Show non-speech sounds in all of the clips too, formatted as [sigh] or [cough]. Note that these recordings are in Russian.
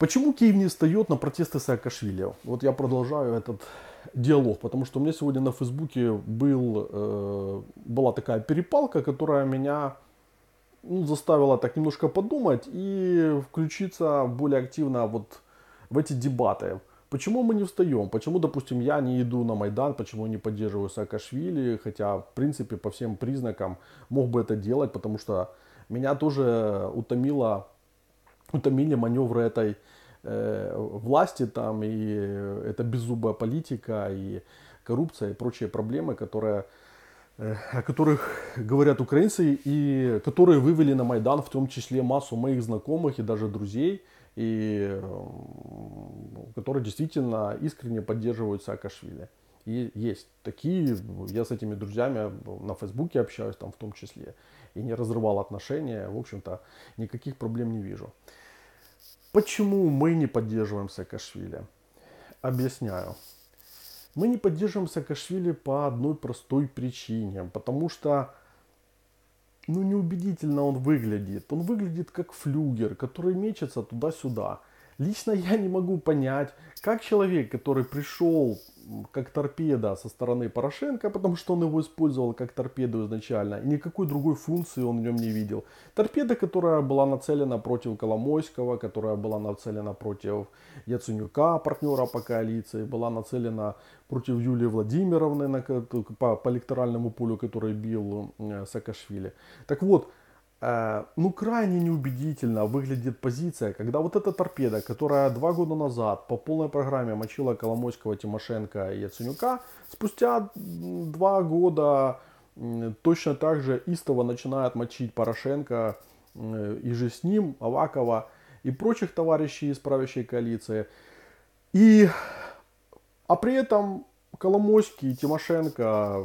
Почему Киев не встает на протесты Саакашвили? Вот я продолжаю этот диалог, потому что у меня сегодня на Фейсбуке был, э, была такая перепалка, которая меня ну, заставила так немножко подумать и включиться более активно вот в эти дебаты. Почему мы не встаем? Почему, допустим, я не иду на Майдан? Почему не поддерживаю Саакашвили? Хотя, в принципе, по всем признакам мог бы это делать, потому что меня тоже утомило утомили маневры этой э, власти там, и это беззубая политика, и коррупция, и прочие проблемы, которые, э, о которых говорят украинцы, и которые вывели на Майдан, в том числе массу моих знакомых и даже друзей, и э, которые действительно искренне поддерживают Саакашвили. И есть такие, я с этими друзьями на Фейсбуке общаюсь там в том числе, и не разрывал отношения, в общем-то, никаких проблем не вижу. Почему мы не поддерживаем Саакашвили? Объясняю. Мы не поддерживаем Саакашвили по одной простой причине, потому что ну, неубедительно он выглядит. Он выглядит как флюгер, который мечется туда-сюда. Лично я не могу понять, как человек, который пришел как торпеда со стороны Порошенко, потому что он его использовал как торпеду изначально, и никакой другой функции он в нем не видел. Торпеда, которая была нацелена против Коломойского, которая была нацелена против Яценюка, партнера по коалиции, была нацелена против Юлии Владимировны на, по, по электоральному полю, который бил Саакашвили. Так вот, Э, ну, крайне неубедительно выглядит позиция, когда вот эта торпеда, которая два года назад по полной программе мочила Коломойского, Тимошенко и Яценюка, спустя два года точно так же истово начинает мочить Порошенко э, и же с ним Авакова и прочих товарищей из правящей коалиции. И, а при этом Коломойский, Тимошенко,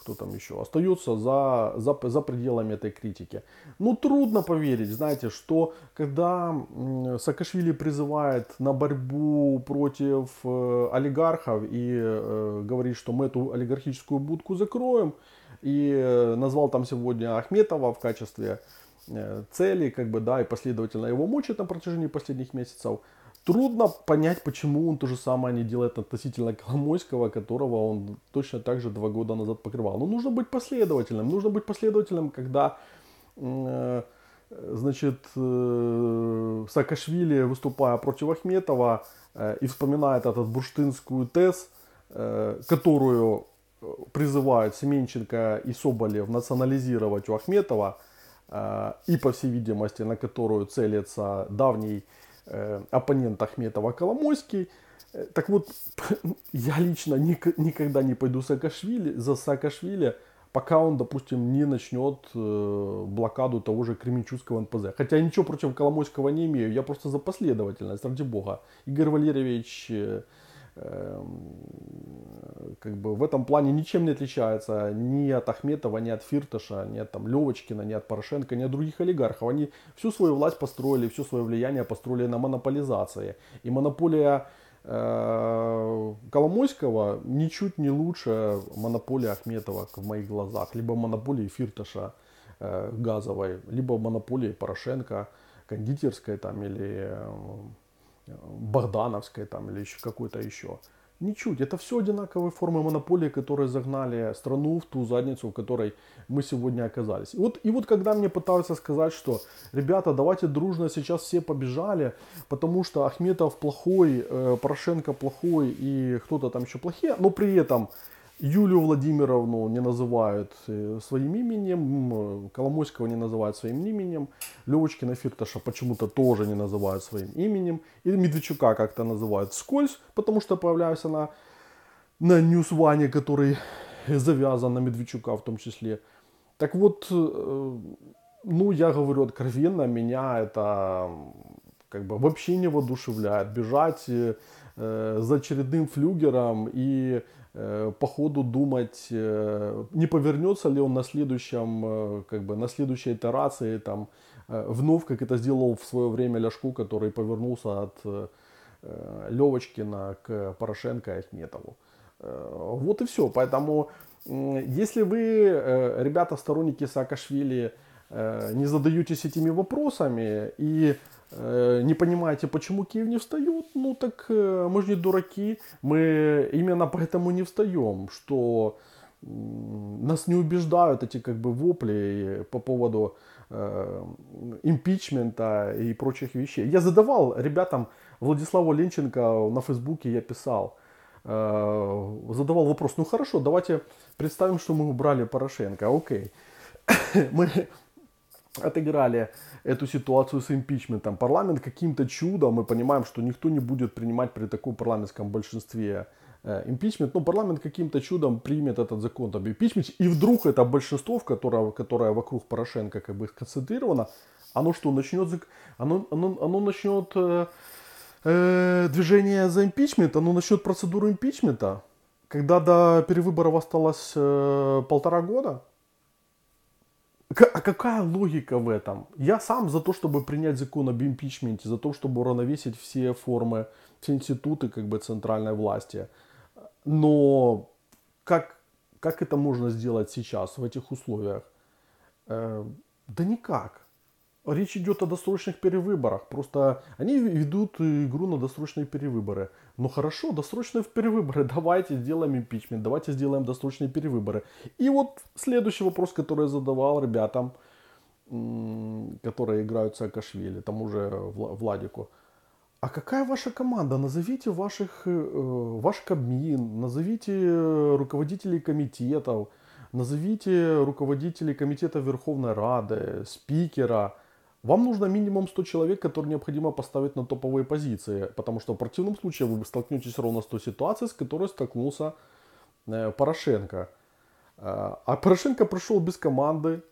кто там еще, остаются за, за, за пределами этой критики. Ну, трудно поверить, знаете, что когда Саакашвили призывает на борьбу против э, олигархов и э, говорит, что мы эту олигархическую будку закроем, и э, назвал там сегодня Ахметова в качестве э, цели, как бы, да, и последовательно его мучает на протяжении последних месяцев – Трудно понять, почему он то же самое не делает относительно Коломойского, которого он точно так же два года назад покрывал. Но ну, нужно быть последовательным. Нужно быть последовательным, когда э, значит, э, Саакашвили, выступая против Ахметова э, и вспоминает этот бурштынскую ТЭС, которую э, призывают Семенченко и Соболев национализировать у Ахметова, и, по всей видимости, на которую целится давний Э, оппонент Ахметова Коломойский. Э, так вот, [laughs] я лично никогда не пойду Саакашвили, за Саакашвили, пока он, допустим, не начнет э, блокаду того же Кременчугского НПЗ. Хотя я ничего против Коломойского не имею, я просто за последовательность, ради бога. Игорь Валерьевич Эм, как бы в этом плане ничем не отличается ни от Ахметова, ни от Фирташа, ни от там, Левочкина, ни от Порошенко, ни от других олигархов. Они всю свою власть построили, все свое влияние построили на монополизации. И монополия э, Коломойского ничуть не лучше монополии Ахметова в моих глазах, либо монополии Фирташа э, газовой, либо монополии Порошенко кондитерской там или э, Богдановской там, или еще какой-то еще. Ничуть. Это все одинаковые формы монополии, которые загнали страну в ту задницу, в которой мы сегодня оказались. И вот, и вот когда мне пытаются сказать, что, ребята, давайте дружно сейчас все побежали, потому что Ахметов плохой, э, Порошенко плохой и кто-то там еще плохие, но при этом Юлю Владимировну не называют э, своим именем, э, Коломойского не называют своим именем, Левочкина Фирташа почему-то тоже не называют своим именем, и Медведчука как-то называют вскользь, потому что появляюсь на на Ньюсване, который завязан на Медведчука в том числе. Так вот, э, ну, я говорю откровенно, меня это как бы вообще не воодушевляет. Бежать за очередным флюгером и Э, по ходу думать, э, не повернется ли он на следующем, э, как бы на следующей итерации там вновь, как это сделал в свое время Ляшко, который повернулся от Левочкина к Порошенко и Ахметову. Вот и все. Поэтому, если вы, ребята, сторонники Саакашвили, не задаетесь этими вопросами и Э, не понимаете, почему Киев не встает, ну так э, мы же не дураки, мы именно поэтому не встаем, что нас не убеждают эти как бы вопли по поводу э, импичмента и прочих вещей. Я задавал ребятам Владиславу Ленченко на Фейсбуке, я писал, задавал вопрос, ну хорошо, давайте представим, что мы убрали Порошенко, окей. [coughs] Мы отыграли эту ситуацию с импичментом. Парламент каким-то чудом, мы понимаем, что никто не будет принимать при таком парламентском большинстве э, импичмент, но парламент каким-то чудом примет этот закон об импичменте, и вдруг это большинство, которое, которое вокруг Порошенко как бы сконцентрировано, оно что, начнет, оно, оно, оно начнет э, э, движение за импичмент, оно начнет процедуру импичмента, когда до перевыборов осталось э, полтора года, а какая логика в этом? Я сам за то, чтобы принять закон об импичменте, за то, чтобы уравновесить все формы, все институты как бы центральной власти. Но как, как это можно сделать сейчас в этих условиях? Э, да никак. Речь идет о досрочных перевыборах. Просто они ведут игру на досрочные перевыборы. Ну хорошо, досрочные перевыборы. [laughs] Давайте сделаем импичмент, давайте сделаем досрочные перевыборы. И вот следующий вопрос, который я задавал ребятам, которые играют Саакашвили, тому же Владику. А какая ваша команда? Назовите ваших, э, ваш Кабмин, назовите руководителей комитетов, назовите руководителей комитета Верховной Рады, спикера – вам нужно минимум 100 человек, которые необходимо поставить на топовые позиции, потому что в противном случае вы столкнетесь ровно с той ситуацией, с которой столкнулся э, Порошенко. Э, а Порошенко пришел без команды.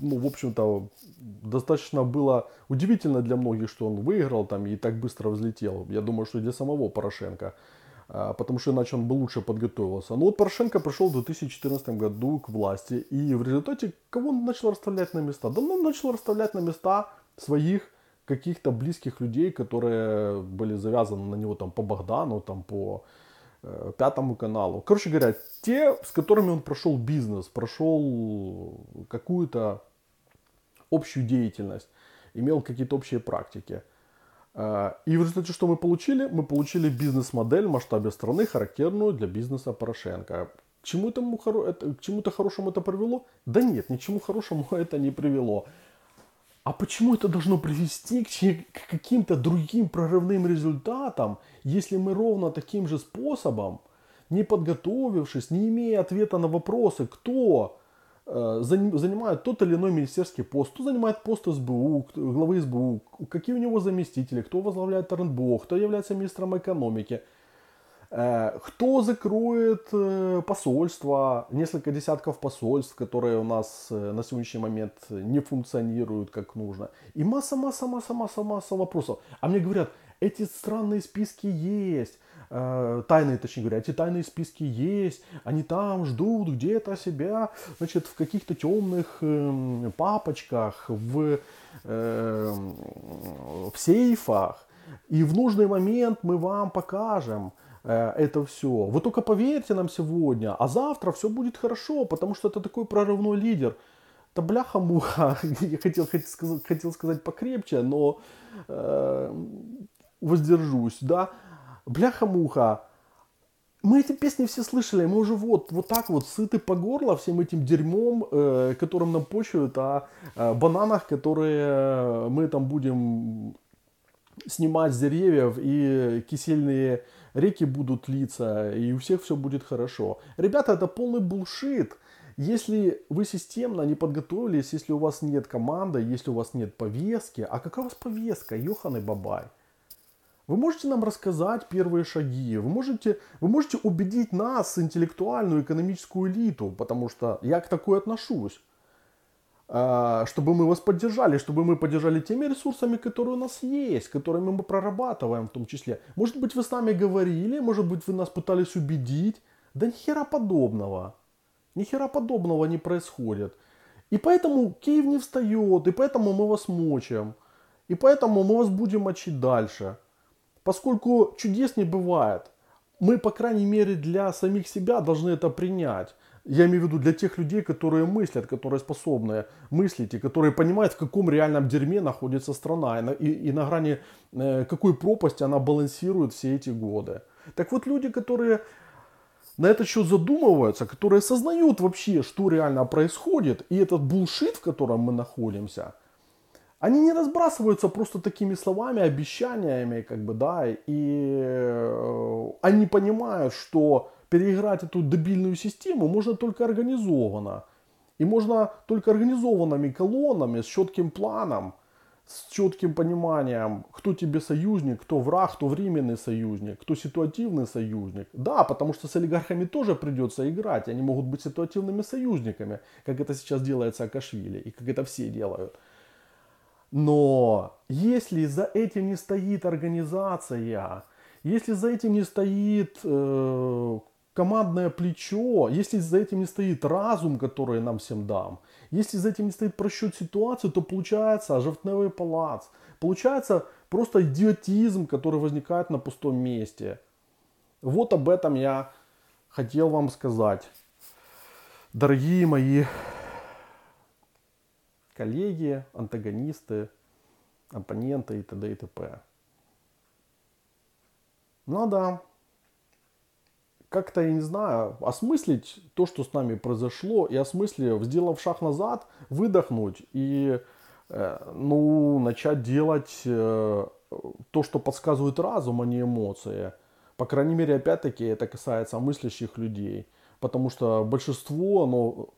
Ну, в общем-то, достаточно было удивительно для многих, что он выиграл там и так быстро взлетел. Я думаю, что и для самого Порошенко. А, потому что иначе он бы лучше подготовился. Но вот Порошенко пришел в 2014 году к власти, и в результате кого он начал расставлять на места? Да ну, он начал расставлять на места своих каких-то близких людей, которые были завязаны на него там по Богдану, там по э, Пятому каналу. Короче говоря, те, с которыми он прошел бизнес, прошел какую-то общую деятельность, имел какие-то общие практики – а, и в результате что мы получили? Мы получили бизнес-модель в масштабе страны, характерную для бизнеса Порошенко. К чему это э, к чему-то хорошему это привело? Да нет, ни к чему хорошему [laughs] это не привело. А почему это должно привести к каким-то другим прорывным результатам, если мы ровно таким же способом, не подготовившись, не имея ответа на вопросы, кто, Э, занимает тот или иной министерский пост, кто занимает пост СБУ, главы СБУ, какие у него заместители, кто возглавляет РНБО, кто является министром экономики, э, кто закроет э, посольства, несколько десятков посольств, которые у нас на сегодняшний момент не функционируют как нужно. И масса, масса, масса, масса, масса вопросов. А мне говорят, эти странные списки есть, Э, тайные, точнее говоря, эти тайные списки есть, они там ждут где-то себя, значит, в каких-то темных эм, папочках, в, эм, в сейфах, и в нужный момент мы вам покажем, э, это все. Вы только поверьте нам сегодня, а завтра все будет хорошо, потому что это такой прорывной лидер. Да бляха-муха, [laughs] я хотел, хотел, сказать, хотел сказать покрепче, но э, воздержусь, да бляха-муха, мы эти песни все слышали, мы уже вот, вот так вот сыты по горло всем этим дерьмом, э, которым нам почуют, о а, э, бананах, которые э, мы там будем снимать с деревьев, и кисельные реки будут литься, и у всех все будет хорошо. Ребята, это полный булшит. Если вы системно не подготовились, если у вас нет команды, если у вас нет повестки, а какая у вас повестка, Йохан Бабай? Вы можете нам рассказать первые шаги, вы можете, вы можете убедить нас, интеллектуальную экономическую элиту, потому что я к такой отношусь, а, чтобы мы вас поддержали, чтобы мы поддержали теми ресурсами, которые у нас есть, которыми мы прорабатываем в том числе. Может быть, вы с нами говорили, может быть, вы нас пытались убедить. Да ни хера подобного. Ни хера подобного не происходит. И поэтому Киев не встает, и поэтому мы вас мочим. И поэтому мы вас будем мочить дальше. Поскольку чудес не бывает, мы, по крайней мере, для самих себя должны это принять. Я имею в виду для тех людей, которые мыслят, которые способны мыслить и которые понимают, в каком реальном дерьме находится страна и на, и, и на грани э, какой пропасти она балансирует все эти годы. Так вот, люди, которые на этот счет задумываются, которые осознают вообще, что реально происходит, и этот булшит, в котором мы находимся – они не разбрасываются просто такими словами, обещаниями, как бы, да, и э, они понимают, что переиграть эту дебильную систему можно только организованно. И можно только организованными колоннами, с четким планом, с четким пониманием, кто тебе союзник, кто враг, кто временный союзник, кто ситуативный союзник. Да, потому что с олигархами тоже придется играть, они могут быть ситуативными союзниками, как это сейчас делает Саакашвили и как это все делают. Но если за этим не стоит организация, если за этим не стоит э, командное плечо, если за этим не стоит разум, который я нам всем дам, если за этим не стоит просчет ситуации, то получается жовтневый палац, получается просто идиотизм, который возникает на пустом месте. Вот об этом я хотел вам сказать. Дорогие мои коллеги, антагонисты, оппоненты и т.д. и т.п. Ну да, как-то, я не знаю, осмыслить то, что с нами произошло, и осмыслив, сделав шаг назад, выдохнуть и, э, ну, начать делать э, то, что подсказывает разум, а не эмоции. По крайней мере, опять-таки, это касается мыслящих людей. Потому что большинство, ну,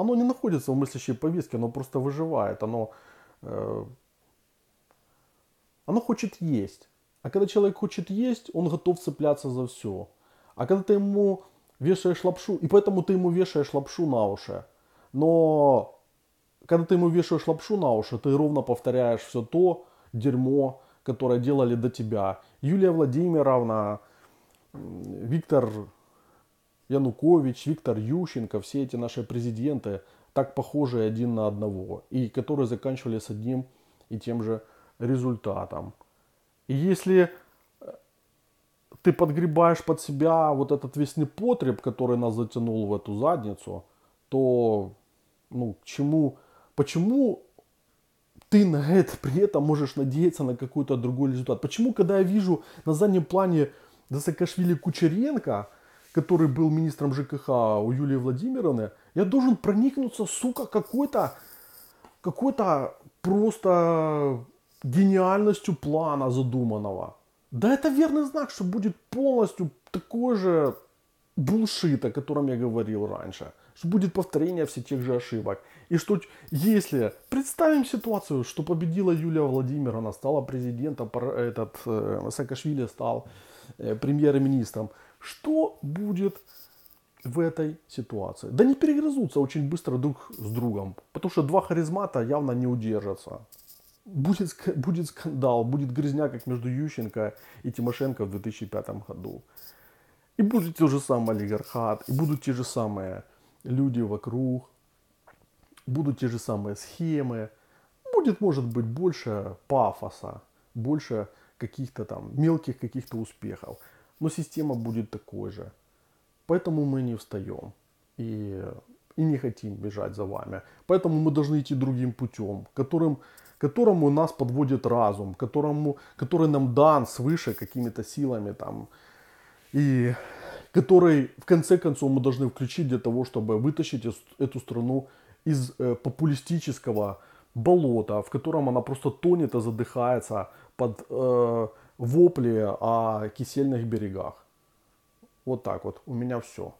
оно не находится в мыслящей повестке, оно просто выживает, оно, э, оно хочет есть. А когда человек хочет есть, он готов цепляться за все. А когда ты ему вешаешь лапшу, и поэтому ты ему вешаешь лапшу на уши. Но когда ты ему вешаешь лапшу на уши, ты ровно повторяешь все то дерьмо, которое делали до тебя. Юлия Владимировна, Виктор Янукович, Виктор Ющенко, все эти наши президенты, так похожие один на одного, и которые заканчивали с одним и тем же результатом. И если э, ты подгребаешь под себя вот этот весь непотреб, который нас затянул в эту задницу, то ну, к чему, почему ты на это при этом можешь надеяться на какой-то другой результат? Почему, когда я вижу на заднем плане Засакашвили Кучеренко, который был министром ЖКХ у Юлии Владимировны, я должен проникнуться, сука, какой-то какой-то просто гениальностью плана задуманного. Да это верный знак, что будет полностью такой же булшит, о котором я говорил раньше. Что будет повторение всех тех же ошибок. И что если представим ситуацию, что победила Юлия Владимировна, стала президентом, этот э, Саакашвили стал э, премьер-министром. Что будет в этой ситуации? Да не перегрызутся очень быстро друг с другом, потому что два харизмата явно не удержатся. Будет, будет скандал, будет грязня, как между Ющенко и Тимошенко в 2005 году. И будет те же самые олигархат, и будут те же самые люди вокруг, будут те же самые схемы, будет, может быть, больше пафоса, больше каких-то там мелких каких-то успехов но система будет такой же. Поэтому мы не встаем и, и не хотим бежать за вами. Поэтому мы должны идти другим путем, которым, которому нас подводит разум, которому, который нам дан свыше какими-то силами там, и который в конце концов мы должны включить для того, чтобы вытащить эту страну из э, популистического болота, в котором она просто тонет и задыхается под э, вопли о кисельных берегах. Вот так вот, у меня все.